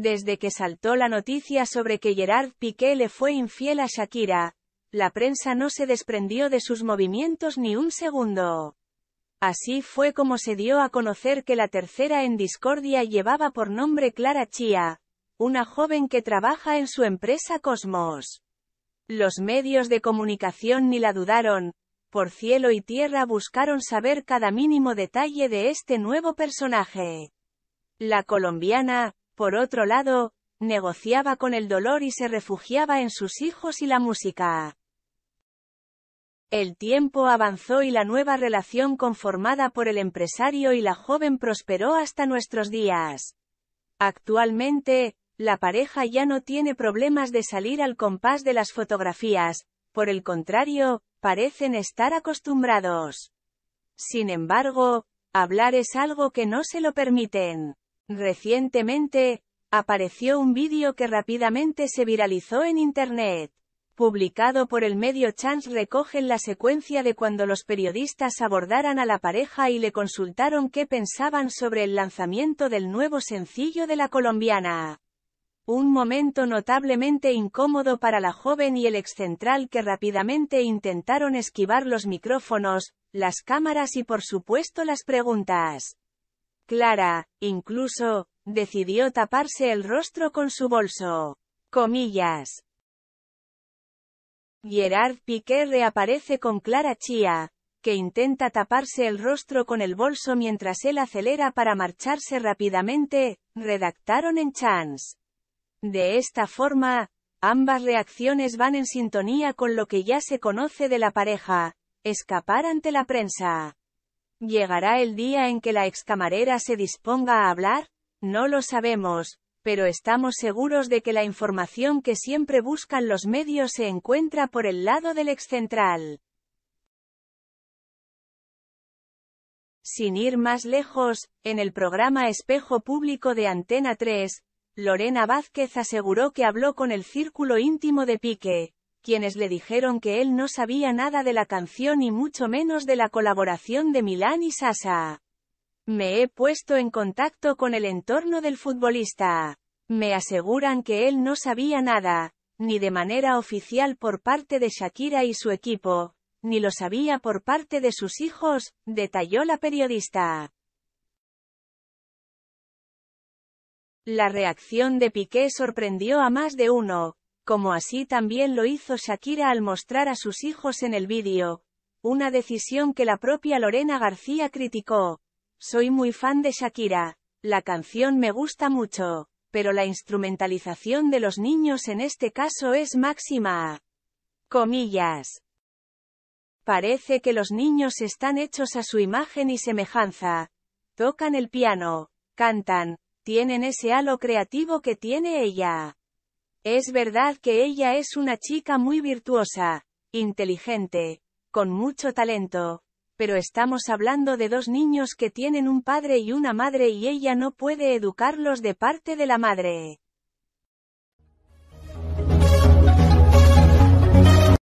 Desde que saltó la noticia sobre que Gerard Piqué le fue infiel a Shakira, la prensa no se desprendió de sus movimientos ni un segundo. Así fue como se dio a conocer que la tercera en discordia llevaba por nombre Clara Chía, una joven que trabaja en su empresa Cosmos. Los medios de comunicación ni la dudaron, por cielo y tierra buscaron saber cada mínimo detalle de este nuevo personaje. La colombiana, por otro lado, negociaba con el dolor y se refugiaba en sus hijos y la música. El tiempo avanzó y la nueva relación conformada por el empresario y la joven prosperó hasta nuestros días. Actualmente, la pareja ya no tiene problemas de salir al compás de las fotografías, por el contrario, parecen estar acostumbrados. Sin embargo, hablar es algo que no se lo permiten. Recientemente, apareció un vídeo que rápidamente se viralizó en Internet. Publicado por el medio Chance recogen la secuencia de cuando los periodistas abordaran a la pareja y le consultaron qué pensaban sobre el lanzamiento del nuevo sencillo de la colombiana. Un momento notablemente incómodo para la joven y el excentral que rápidamente intentaron esquivar los micrófonos, las cámaras y por supuesto las preguntas. Clara, incluso, decidió taparse el rostro con su bolso. Comillas. Gerard Piqué reaparece con Clara Chía, que intenta taparse el rostro con el bolso mientras él acelera para marcharse rápidamente, redactaron en Chance. De esta forma, ambas reacciones van en sintonía con lo que ya se conoce de la pareja, escapar ante la prensa. ¿Llegará el día en que la excamarera se disponga a hablar? No lo sabemos, pero estamos seguros de que la información que siempre buscan los medios se encuentra por el lado del excentral. Sin ir más lejos, en el programa Espejo Público de Antena 3, Lorena Vázquez aseguró que habló con el círculo íntimo de Pique, quienes le dijeron que él no sabía nada de la canción y mucho menos de la colaboración de Milán y Sasa. Me he puesto en contacto con el entorno del futbolista. Me aseguran que él no sabía nada, ni de manera oficial por parte de Shakira y su equipo, ni lo sabía por parte de sus hijos, detalló la periodista. La reacción de Piqué sorprendió a más de uno, como así también lo hizo Shakira al mostrar a sus hijos en el vídeo, una decisión que la propia Lorena García criticó. Soy muy fan de Shakira, la canción me gusta mucho, pero la instrumentalización de los niños en este caso es máxima. Comillas. Parece que los niños están hechos a su imagen y semejanza. Tocan el piano, cantan, tienen ese halo creativo que tiene ella. Es verdad que ella es una chica muy virtuosa, inteligente, con mucho talento, pero estamos hablando de dos niños que tienen un padre y una madre y ella no puede educarlos de parte de la madre.